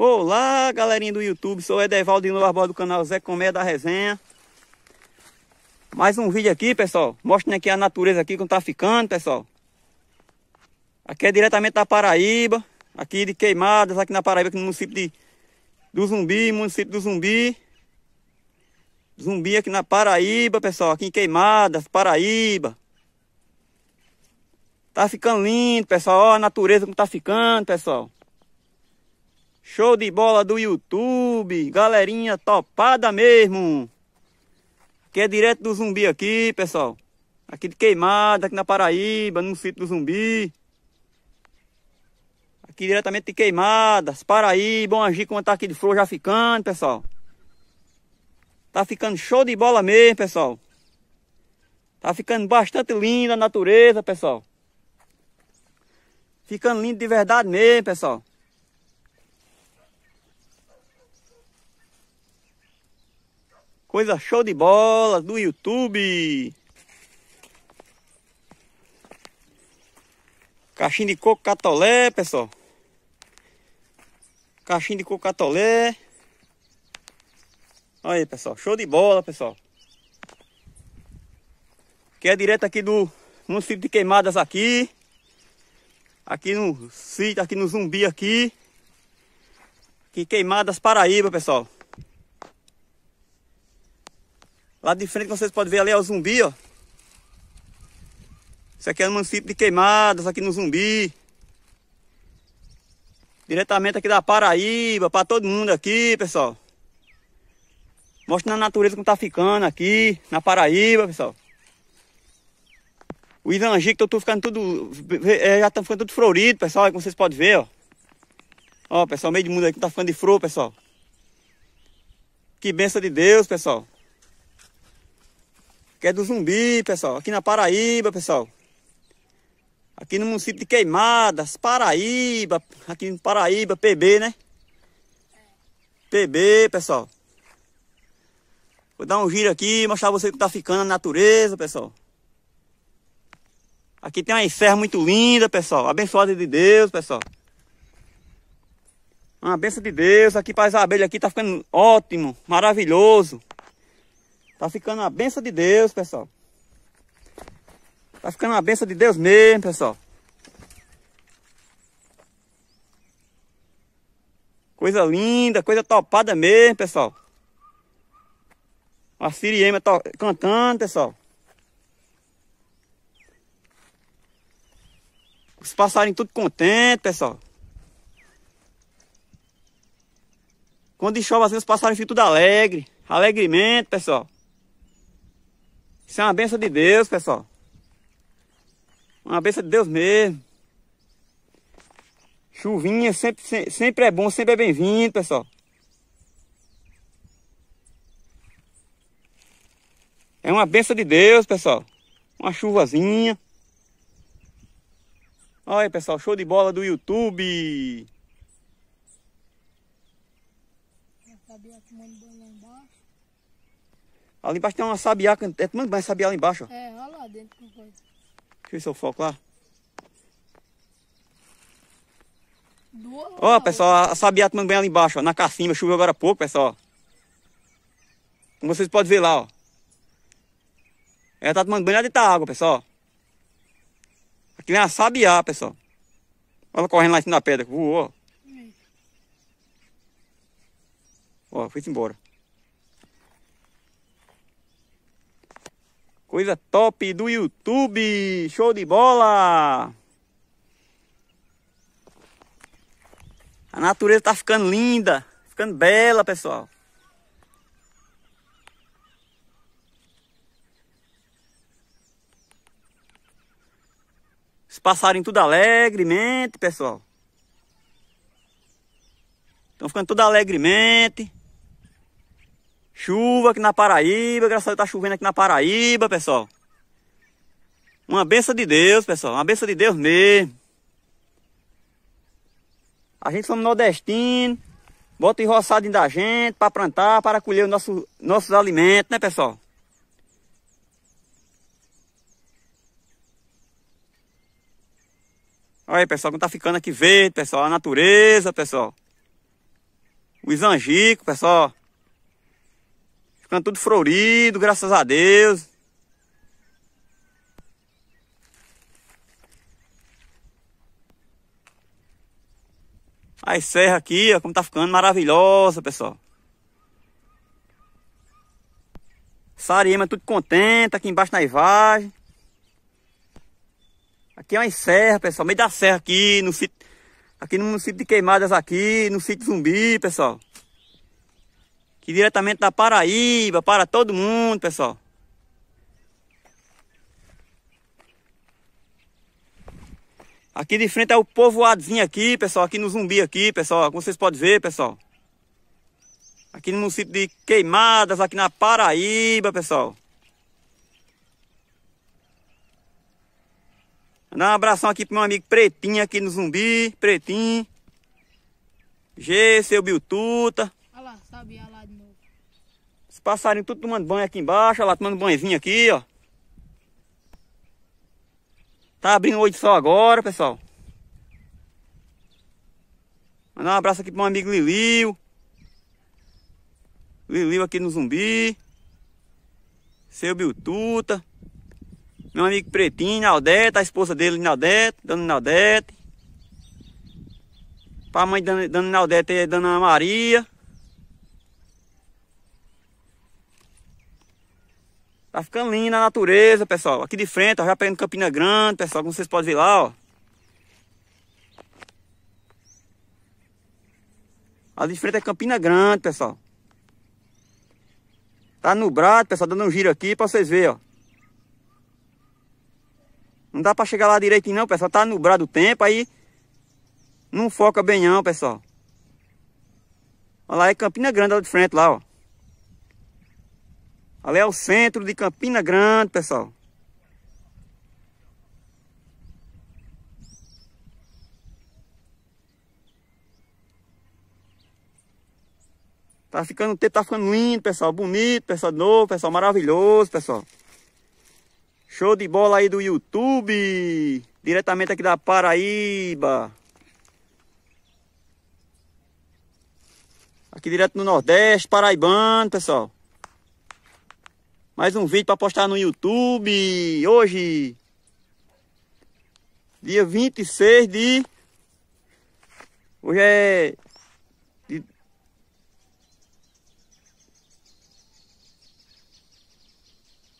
Olá, galerinha do YouTube, sou Edevaldo de Barbosa do canal Zé Comé da Resenha. Mais um vídeo aqui, pessoal, mostrando aqui a natureza aqui como tá ficando, pessoal. Aqui é diretamente da Paraíba, aqui de Queimadas, aqui na Paraíba, aqui no município de, do Zumbi, município do Zumbi. Zumbi aqui na Paraíba, pessoal, aqui em Queimadas, Paraíba. Tá ficando lindo, pessoal, ó a natureza como tá ficando, pessoal. Show de bola do YouTube, galerinha topada mesmo. Aqui é direto do Zumbi aqui, pessoal. Aqui de Queimada, aqui na Paraíba, no sítio do Zumbi. Aqui diretamente de Queimadas, Paraíba, bom agir como tá aqui de flor já ficando, pessoal. Tá ficando show de bola mesmo, pessoal. Tá ficando bastante linda a natureza, pessoal. Ficando lindo de verdade mesmo, pessoal. coisa show de bola do YouTube. Caixinha de coco catolé, pessoal. Caixinha de coco catolé. Olha aí, pessoal. Show de bola, pessoal. Que é direto aqui do município de Queimadas aqui. Aqui no sítio, aqui no Zumbi aqui. que Queimadas Paraíba, pessoal. Lá de frente vocês podem ver ali é o Zumbi, ó. Isso aqui é o município de Queimadas, aqui no Zumbi. Diretamente aqui da Paraíba, para todo mundo aqui, pessoal. Mostra na natureza como tá ficando aqui, na Paraíba, pessoal. O Isangi que eu tô ficando tudo, é, já tá ficando tudo florido, pessoal, como vocês podem ver, ó. Ó, pessoal, meio de mundo aqui tá ficando de flor, pessoal. Que benção de Deus, pessoal que é do Zumbi, pessoal. Aqui na Paraíba, pessoal. Aqui no município de Queimadas, Paraíba. Aqui no Paraíba, PB, né? PB, pessoal. Vou dar um giro aqui, mostrar vocês que tá ficando a natureza, pessoal. Aqui tem uma serra muito linda, pessoal. Abençoada de Deus, pessoal. Uma benção de Deus. Aqui para as abelhas aqui tá ficando ótimo, maravilhoso. Tá ficando uma benção de Deus, pessoal. Tá ficando uma benção de Deus mesmo, pessoal. Coisa linda, coisa topada mesmo, pessoal. A siriema cantando, pessoal. Os passarinhos tudo contente pessoal. Quando chove, assim, os passarinhos ficam tudo alegre. Alegremente, pessoal. Isso é uma benção de Deus, pessoal. Uma benção de Deus mesmo. Chuvinha sempre, sempre é bom, sempre é bem-vindo, pessoal. É uma benção de Deus, pessoal. Uma chuvazinha. Olha aí, pessoal, show de bola do YouTube. Eu sabia que o lá embaixo. Ali embaixo tem uma sabiá, é muito mais sabiá lá embaixo. Ó. É, olha lá dentro com coisa. Deixa eu ver se eu foco lá. ó, pessoal, a sabiá também tá ali embaixo, ó, na cacima, choveu agora há pouco, pessoal. Como vocês podem ver lá, ó. Ela tá tomando banho lá dentro da água, pessoal. Aqui vem uma sabiá, pessoal. Olha ela correndo lá em cima da pedra, voou. Ó, foi embora. Coisa top do YouTube! Show de bola! A natureza tá ficando linda, ficando bela, pessoal. Os passarinhos tudo alegremente, pessoal. Estão ficando tudo alegremente. Chuva aqui na Paraíba, graças a Deus tá chovendo aqui na Paraíba, pessoal. Uma benção de Deus, pessoal, uma benção de Deus mesmo. A gente somos nordestinos, bota enroçadinho da gente para plantar, para colher os nosso, nossos alimentos, né, pessoal? Olha aí, pessoal, como tá ficando aqui verde, pessoal, a natureza, pessoal. Os angicos, pessoal. Ficando tudo florido, graças a Deus. A serra aqui, ó, como tá ficando maravilhosa, pessoal. Sariema tudo contente, aqui embaixo na ivagem. Aqui é uma serra, pessoal, meio da serra aqui, no sítio, aqui no município de Queimadas aqui, no sítio Zumbi, pessoal que diretamente da Paraíba, para todo mundo, pessoal. Aqui de frente é o povoadozinho aqui, pessoal, aqui no Zumbi aqui, pessoal, como vocês podem ver, pessoal. Aqui no município de Queimadas, aqui na Paraíba, pessoal. Mandar um abração aqui pro meu amigo Pretinho aqui no Zumbi, Pretinho. G, seu Biltuta. Olha lá, sabe, olha lá. Passarinho tudo tomando banho aqui embaixo, olha lá, tomando banhozinho aqui, ó. Tá abrindo hoje só agora, pessoal. Mandar um abraço aqui pro meu amigo Lilio. Lilio aqui no Zumbi. Seu Biltuta. Meu amigo Pretinho, Naldete, a esposa dele, Naldete, dando Naldete. Pra mãe dando Naldete, Dona Maria. Tá ficando lindo a natureza, pessoal. Aqui de frente, ó, já pegando Campina Grande, pessoal, como vocês podem ver lá, ó. Ali de frente é Campina Grande, pessoal. Tá nublado, pessoal, dando um giro aqui pra vocês verem, ó. Não dá pra chegar lá direitinho não, pessoal. Tá nublado o tempo, aí não foca bem não, pessoal. Olha lá, é Campina Grande lá de frente, lá, ó. Ali é o centro de Campina Grande, pessoal. Tá ficando, tá ficando lindo, pessoal. Bonito, pessoal novo, pessoal maravilhoso, pessoal. Show de bola aí do YouTube. Diretamente aqui da Paraíba. Aqui direto no Nordeste, Paraibano, pessoal. Mais um vídeo para postar no YouTube. Hoje, dia 26 de... Hoje é...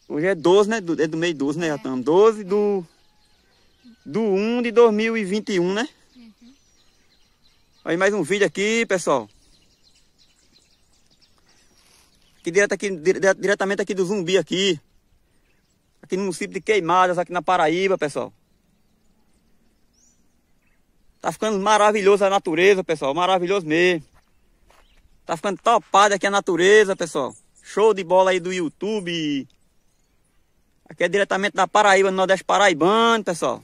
Hoje é 12, né? Do, é do meio 12, né? Já estamos 12 do... Do 1 de 2021, né? Uhum. Aí mais um vídeo aqui, pessoal aqui, direto aqui diretamente aqui do Zumbi aqui. Aqui no município de Queimadas, aqui na Paraíba, pessoal. Tá ficando maravilhoso a natureza, pessoal. Maravilhoso mesmo. Tá ficando topada aqui a natureza, pessoal. Show de bola aí do YouTube. Aqui é diretamente da Paraíba, no Nordeste Paraibano, pessoal.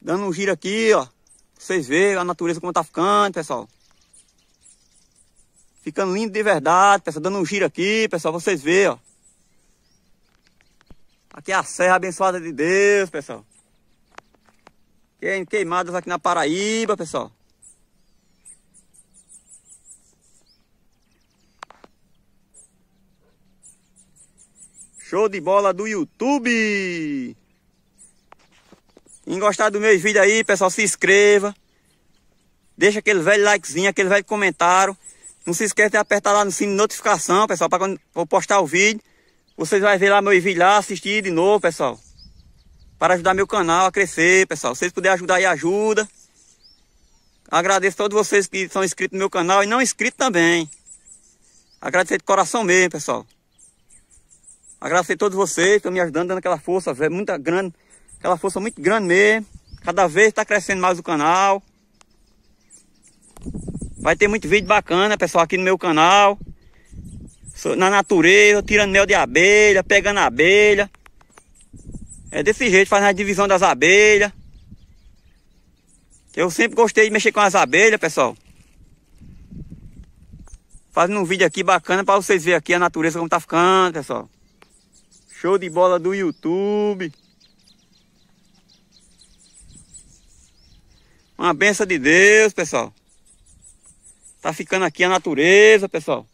Dando um giro aqui, ó. Pra vocês verem a natureza como tá ficando, pessoal. Ficando lindo de verdade, pessoal, dando um giro aqui, pessoal, vocês veem, ó. Aqui é a serra abençoada de Deus, pessoal. É Queimadas aqui na Paraíba, pessoal. Show de bola do YouTube! Quem gostar dos meus vídeos aí, pessoal, se inscreva. Deixa aquele velho likezinho, aquele velho comentário. Não se esqueça de apertar lá no sino de notificação, pessoal, para quando eu postar o vídeo, vocês vão ver lá meu vídeo lá, assistir de novo, pessoal. Para ajudar meu canal a crescer, pessoal. Se vocês puderem ajudar aí, ajuda. Agradeço a todos vocês que são inscritos no meu canal e não inscritos também. Agradecer de coração mesmo, pessoal. Agradecer a todos vocês que estão me ajudando, dando aquela força, velho, muito grande. Aquela força muito grande mesmo. Cada vez está crescendo mais o canal. Vai ter muito vídeo bacana, pessoal, aqui no meu canal. Na natureza, tirando mel de abelha, pegando abelha. É desse jeito, fazendo a divisão das abelhas. Eu sempre gostei de mexer com as abelhas, pessoal. Fazendo um vídeo aqui bacana para vocês verem aqui a natureza como tá ficando, pessoal. Show de bola do YouTube. Uma benção de Deus, pessoal. Tá ficando aqui a natureza, pessoal.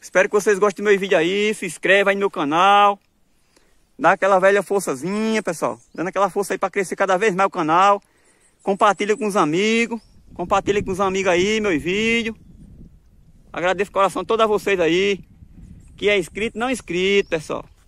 Espero que vocês gostem do meu vídeo aí. Se inscreve aí no meu canal. Dá aquela velha forçazinha, pessoal. Dando aquela força aí para crescer cada vez mais o canal. Compartilha com os amigos. Compartilha com os amigos aí meus vídeos. Agradeço o coração a todos vocês aí. Que é inscrito, não inscrito, pessoal.